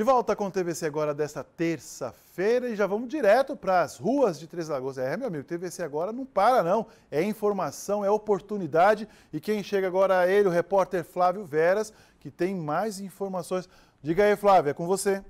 De volta com o TVC agora desta terça-feira e já vamos direto para as ruas de Três Lagoas. É, meu amigo, o TVC agora não para não, é informação, é oportunidade e quem chega agora é ele, o repórter Flávio Veras, que tem mais informações. Diga aí, Flávio, é com você.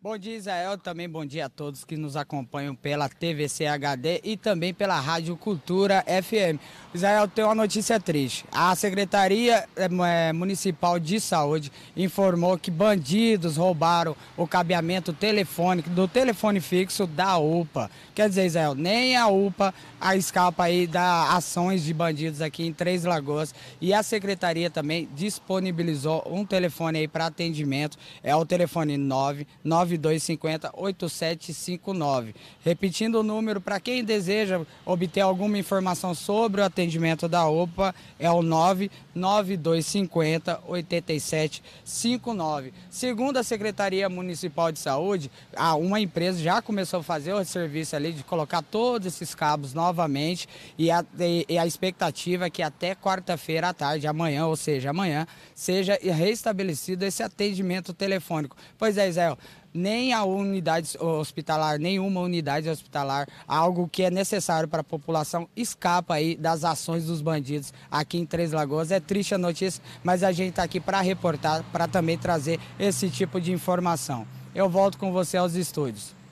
Bom dia, Israel. Também bom dia a todos que nos acompanham pela TVC HD e também pela Rádio Cultura FM. Israel, tem uma notícia triste. A Secretaria eh, eh, Municipal de Saúde informou que bandidos roubaram o cabeamento telefônico do telefone fixo da UPA. Quer dizer, Israel, nem a UPA a escapa aí das ações de bandidos aqui em Três Lagoas. E a Secretaria também disponibilizou um telefone aí para atendimento. É o telefone 999. 9250 8759. Repetindo o número, para quem deseja obter alguma informação sobre o atendimento da OPA, é o 99250 8759. Segundo a Secretaria Municipal de Saúde, uma empresa já começou a fazer o serviço ali de colocar todos esses cabos novamente e a, e a expectativa é que até quarta-feira à tarde, amanhã, ou seja, amanhã, seja restabelecido esse atendimento telefônico. Pois é, Israel, nem a unidade hospitalar, nenhuma unidade hospitalar, algo que é necessário para a população, escapa aí das ações dos bandidos aqui em Três Lagoas. É triste a notícia, mas a gente está aqui para reportar, para também trazer esse tipo de informação. Eu volto com você aos estúdios.